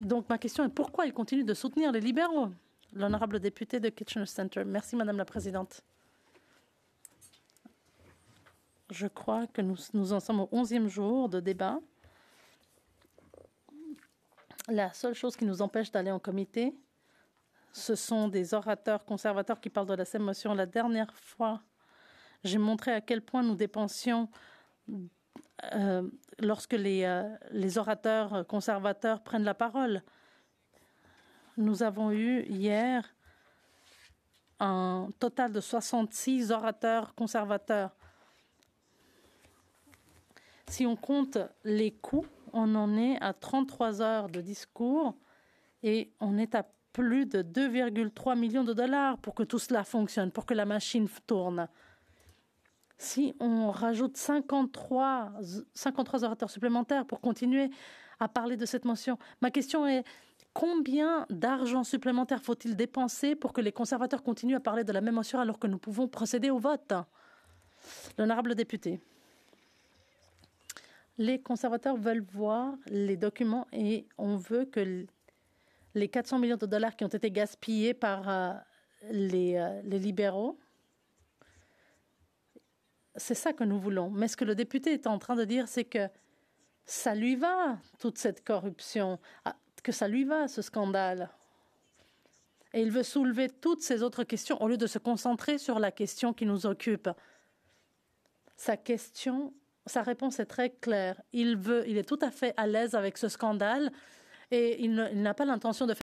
Donc ma question est pourquoi il continue de soutenir les libéraux L'honorable député de Kitchener Center. Merci Madame la Présidente. Je crois que nous, en sommes au onzième jour de débat. La seule chose qui nous empêche d'aller en comité, ce sont des orateurs conservateurs qui parlent de la même motion. La dernière fois, j'ai montré à quel point nous dépensions euh, lorsque les, euh, les, orateurs conservateurs prennent la parole. Nous avons eu hier un total de 66 orateurs conservateurs. Si on compte les coûts, on en est à 33 heures de discours et on est à plus de 2,3 millions de dollars pour que tout cela fonctionne, pour que la machine tourne si on rajoute 53, trois orateurs supplémentaires pour continuer à parler de cette motion. Ma question est, combien d'argent supplémentaire faut-il dépenser pour que les conservateurs continuent à parler de la même motion alors que nous pouvons procéder au vote L'honorable député. Les conservateurs veulent voir les documents et on veut que les 400 millions de dollars qui ont été gaspillés par euh, euh, les libéraux c'est ça que nous voulons. Mais ce que le député est en train de dire, c'est que ça lui va, toute cette corruption, ah, que ça lui va, ce scandale. Et il veut soulever toutes ces autres questions au lieu de se concentrer sur la question qui nous occupe. Sa question, sa réponse est très claire. Il veut, il est tout à fait à l'aise avec ce scandale et il n'a pas l'intention de faire